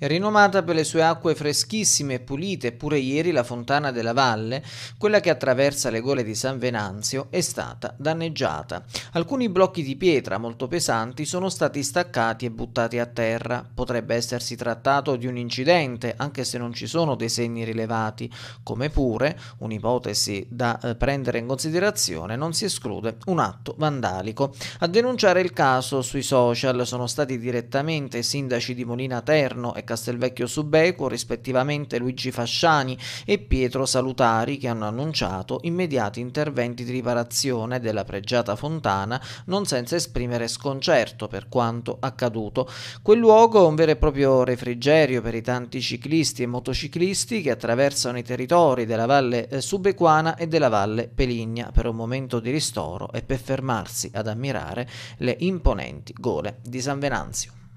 È rinomata per le sue acque freschissime e pulite, pure ieri la fontana della valle, quella che attraversa le gole di San Venanzio, è stata danneggiata. Alcuni blocchi di pietra molto pesanti sono stati staccati e buttati a terra. Potrebbe essersi trattato di un incidente, anche se non ci sono dei segni rilevati, come pure, un'ipotesi da eh, prendere in considerazione, non si esclude un atto vandalico. A denunciare il caso sui social sono stati direttamente i sindaci di Molina Terno e Castelvecchio Subeco, rispettivamente Luigi Fasciani e Pietro Salutari, che hanno annunciato immediati interventi di riparazione della pregiata fontana, non senza esprimere sconcerto per quanto accaduto. Quel luogo è un vero e proprio refrigerio per i tanti ciclisti e motociclisti che attraversano i territori della valle eh, subequana e della valle Peligna per un momento di ristoro e per fermarsi ad ammirare le imponenti gole di San Venanzio.